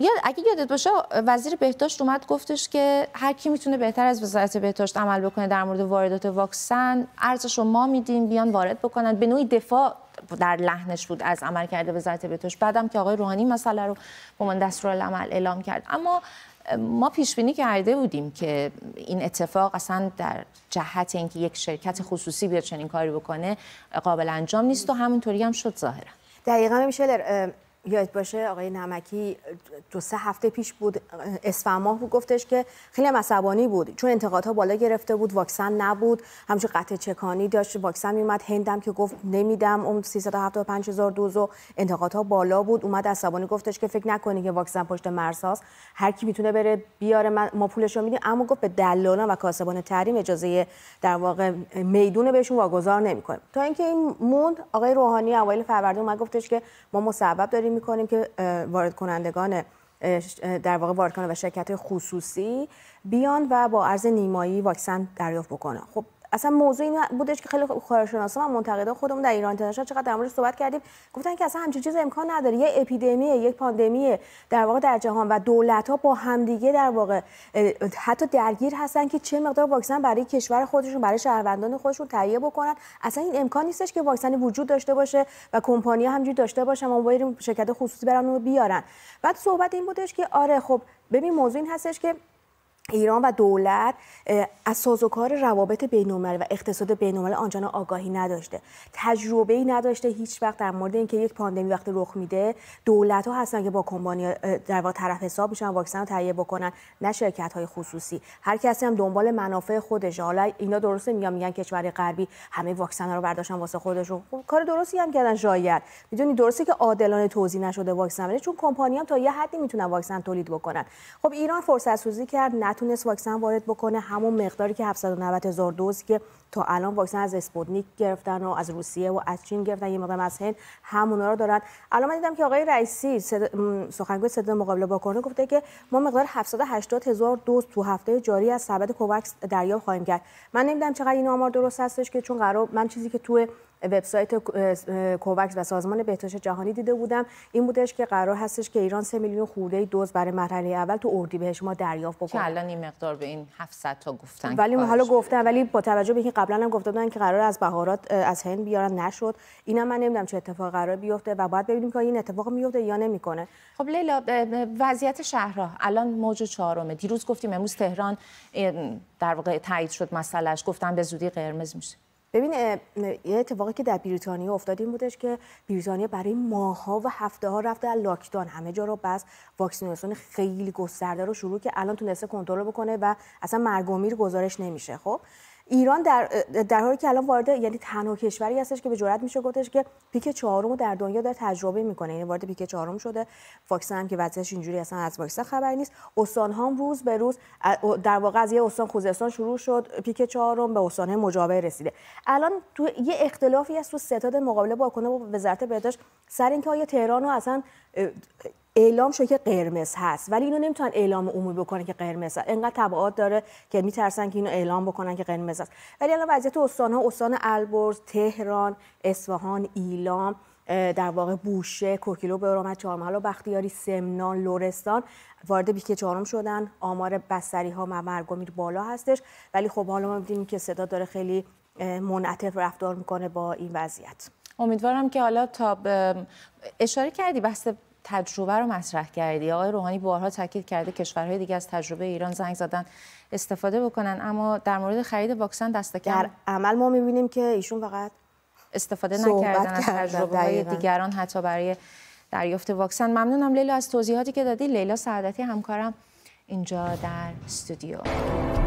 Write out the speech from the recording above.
یا اگه یادت باشه وزیر بهداشت اومد گفتش که هر کی میتونه بهتر از وزارت بهداشت عمل بکنه در مورد واردات واکسن ارزش رو ما میدیم بیان وارد بکنن به نوعی دفاع در لحنش بود از عمل کرده وزارت بهداشت بعدم که آقای روحانی مسئله رو به من دستورالعمل اعلام کرد اما ما پیش بینی کرده بودیم که این اتفاق اصلا در جهت اینکه یک شرکت خصوصی بیاد چنین کاری بکنه قابل انجام نیست و همونطوری هم شد ظاهرا دقیقاً میشه یاد باشه آقای نمکی دو سه هفته پیش بود اسفند ماه بود گفتش که خیلی عصبانی بود چون انتقادها بالا گرفته بود واکسن نبود همچون قطع چکانی داشت واکسن میومد هندم که گفت نمیدم اون 375 هزار دوز و انتقادها بالا بود اومد عصبانی گفتش که فکر نکنی که واکسن پشت مرساس هر کی میتونه بره بیاره ما پولش رو میدیم اما گفت به دلالان و کاسبان تحریم اجازه در واقع میدون بهشون واگذار نمیکنیم تا اینکه این موند آقای روحانی اوایل فروردین اومد گفتش که ما مصوب داریم می‌کنیم میکنیم که وارد کنندگان در واقع وارد و شرکت خصوصی بیان و با عرض نیمایی واکسن دریافت بکنن خب اصلا موضوع این بودش که خیلی خارشناسا و منتقدا خودمون در ایران تنشا چقدر در موردش صحبت کردیم گفتن که اصلا همچین چیز امکان نداره یه اپیدمی یک پاندمی در واقع در جهان و دولت ها با همدیگه در واقع حتی درگیر هستن که چه مقدار واکسن برای کشور خودشون برای شهروندان خودشون تهیه بکنن اصلا این امکان نیستش که واکسن وجود داشته باشه و کمپانی همجوری داشته باشه ما باید شرکت خصوصی برامون بیارن بعد صحبت این بودش که آره خب ببین موضوع هستش که ایران و دولت از سازوکار روابط بین‌المللی و اقتصاد بین‌المللی آنچنان آگاهی نداشته تجربه ای نداشته هیچ وقت در مورد اینکه یک پاندمی وقتی رخ میده دولت ها هستن که با کمپانی در واقع طرف حساب میشن واکسن رو تهیه بکنن نه شرکت های خصوصی هر کسی هم دنبال منافع خودش حالا اینا درسته میگن میگن کشور غربی همه واکسن ها رو برداشتن واسه خودشون خب، کار درستی هم کردن شاید میدونی درسته که عادلانه توزیع نشده واکسن چون کمپانی هم تا یه حدی میتونن واکسن تولید بکنن خب ایران فرصت سوزی کرد تونست واکسن وارد بکنه همون مقداری که 790 هزار دوز که تا الان واکسن از اسپوتنیک گرفتن و از روسیه و از چین گرفتن یه مقدار از هند همونا رو دارن الان من دیدم که آقای رئیسی سخنگوی صدا مقابله با کرونا گفته که ما مقدار 780 هزار دوز تو هفته جاری از سبد کوکس دریافت خواهیم کرد من نمیدونم چقدر این آمار درست هستش که چون قرار من چیزی که تو وبسایت کوکس و سازمان بهداشت جهانی دیده بودم این بودش که قرار هستش که ایران 3 میلیون خورده دوز برای مرحله اول تو اردیبهشت ما دریافت بکنه که الان این مقدار به این 700 تا گفتن ولی حالا گفتن ولی با توجه به اینکه قبلا هم گفته بودن که قرار از بهارات از هند بیارن نشد اینا من نمیدونم چه اتفاق قرار بیفته و باید ببینیم که این اتفاق میفته یا نمیکنه خب لیلا وضعیت شهرها الان موج چهارمه دیروز گفتیم امروز تهران در واقع تایید شد مسئلهش گفتن به زودی قرمز میشه ببین یه اتفاقی که در بریتانیا افتاد این بودش که بریتانیا برای ماها و هفته ها رفته از لاکدان همه جا رو بس واکسیناسیون خیلی گسترده رو شروع که الان تونسته کنترل بکنه و اصلا مرگ گزارش نمیشه خب ایران در در حالی که الان وارد یعنی تنها کشوری هستش که به جرات میشه گفتش که پیک چهارم در دنیا داره تجربه میکنه یعنی وارد پیک چهارم شده واکسن هم که وضعیتش اینجوری اصلا از واکسن خبر نیست استان هم روز به روز در واقع از یه استان خوزستان شروع شد پیک چهارم به استان مجاور رسیده الان تو یه اختلافی هست تو ستاد مقابله با کنه با وزارت بهداشت سر اینکه آیا تهران رو اصلا اعلام شده که قرمز هست ولی اینو نمیتونن اعلام عمومی بکنن که قرمز هست انقدر تبعات داره که میترسن که اینو اعلام بکنن که قرمز هست ولی الان وضعیت استان ها استان البرز تهران اصفهان ایلام در واقع بوشه کوکیلو به رامت چهارمحل و بختیاری سمنان لورستان وارد که چهارم شدن آمار بستری ها و بالا هستش ولی خب حالا ما میبینیم که صدا داره خیلی منعطف رفتار میکنه با این وضعیت امیدوارم که حالا تا اشاره کردی بحث تجربه رو مطرح کردی آقای روحانی بارها تاکید کرده کشورهای دیگه از تجربه ایران زنگ زدن استفاده بکنن اما در مورد خرید واکسن دست در عمل ما میبینیم که ایشون فقط استفاده نکردن از تجربه های دیگران حتی برای دریافت واکسن ممنونم لیلا از توضیحاتی که دادی لیلا سعادتی همکارم اینجا در استودیو